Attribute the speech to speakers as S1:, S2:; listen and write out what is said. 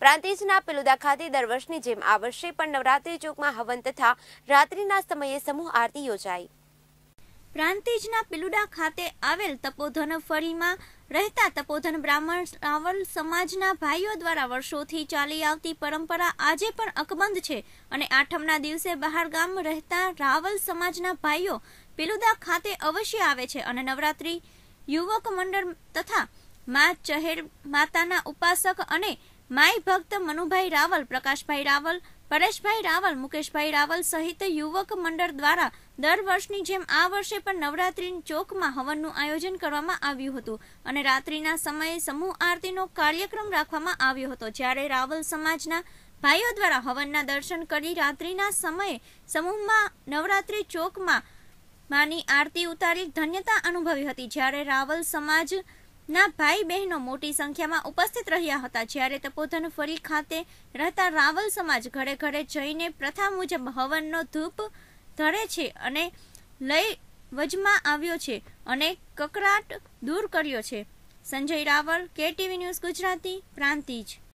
S1: પ્રાંતિજના પિલુદા ખાતે દર વર્ષની જેમ આ વર્ષે પણ નવરાત્રી ચોકમાં હવન તથા
S2: રાત્રિના સમયે સમૂહ આરતી યોજાઈ પ્રાંતિજના પિલુડા ખાતે આવેલ તપોધન ફળીમાં રહેતા તપોધન બ્રાહ્મણ રાવલ સમાજના ભાઈઓ દ્વારા વર્ષોથી ચાલી આવતી પરંપરા આજે પણ અકબંધ છે અને આઠમના દિવસે બહાર ગામ રહેતા રાવલ સમાજના ભાઈઓ પિલુદા ખાતે અવશ્ય આવે છે અને નવરાત્રી યુવક મંડળ તથા મા ચહેર માતાના ઉપાસક અને માય ભક્ત મનુભાઈ રાવલ પ્રકાશભાઈ રાવલ પરેશભાઈ રાવલ મુકેશભાઈ રાવલ સહિત યુવક મંડળ દ્વારા દર વર્ષની જેમ આ વર્ષે પણ નવરાત્રી ચોકમાં હવનનું આયોજન કરવામાં આવ્યું હતું અને રાત્રિના સમયે સમૂહ આરતીનો કાર્યક્રમ રાખવામાં આવ્યો હતો જ્યારે રાવલ સમાજના ભાઈઓ દ્વારા હવનના દર્શન કરી રાત્રિના સમયે સમૂહમાં નવરાત્રી ચોકમાં માની આરતી ઉતારી ધન્યતા અનુભવી હતી જ્યારે રાવલ સમાજ ના ભાઈ બહેનો મોટી સંખ્યામાં ઉપસ્થિત રહ્યા હતા જ્યારે તપોધન ફરી ખાતે રહેતા રાવલ સમાજ ઘરે ઘરે જઈને પ્રથા મુજબ હવનનો ધૂપ ધરે છે અને લઈ વજમાં આવ્યો છે અને કકરાટ દૂર કર્યો છે સંજય રાવલ કેટીવી ન્યૂઝ ગુજરાતી પ્રાંતિજ